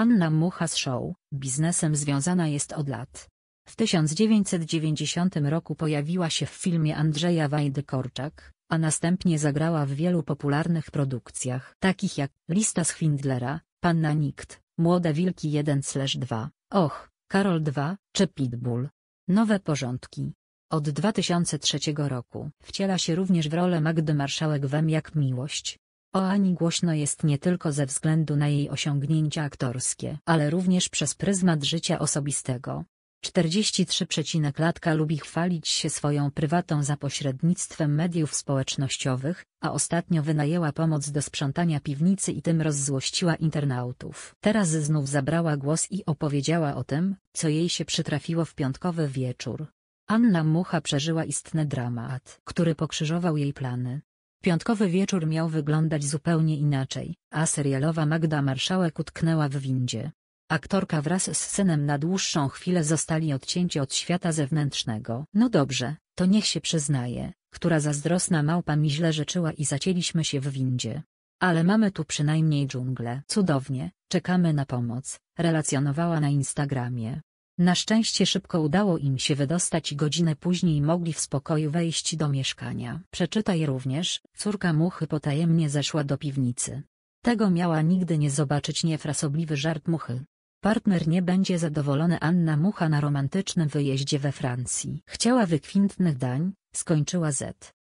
Anna Mucha z show, biznesem związana jest od lat. W 1990 roku pojawiła się w filmie Andrzeja Wajdy Korczak, a następnie zagrała w wielu popularnych produkcjach takich jak Lista z Schwindlera, Panna Nikt, Młode Wilki 1-2, Och, Karol 2, czy Pitbull. Nowe porządki. Od 2003 roku wciela się również w rolę Magdy Marszałek Wem jak Miłość, o Ani głośno jest nie tylko ze względu na jej osiągnięcia aktorskie, ale również przez pryzmat życia osobistego. 43 latka lubi chwalić się swoją prywatą za pośrednictwem mediów społecznościowych, a ostatnio wynajęła pomoc do sprzątania piwnicy i tym rozzłościła internautów. Teraz znów zabrała głos i opowiedziała o tym, co jej się przytrafiło w piątkowy wieczór. Anna Mucha przeżyła istny dramat, który pokrzyżował jej plany. Piątkowy wieczór miał wyglądać zupełnie inaczej, a serialowa Magda Marszałek utknęła w windzie. Aktorka wraz z synem na dłuższą chwilę zostali odcięci od świata zewnętrznego. No dobrze, to niech się przyznaje, która zazdrosna małpa mi źle życzyła i zacięliśmy się w windzie. Ale mamy tu przynajmniej dżunglę. Cudownie, czekamy na pomoc, relacjonowała na Instagramie. Na szczęście szybko udało im się wydostać i godzinę później mogli w spokoju wejść do mieszkania. Przeczytaj również, córka muchy potajemnie zeszła do piwnicy. Tego miała nigdy nie zobaczyć niefrasobliwy żart muchy. Partner nie będzie zadowolony Anna Mucha na romantycznym wyjeździe we Francji. Chciała wykwintnych dań, skończyła Z.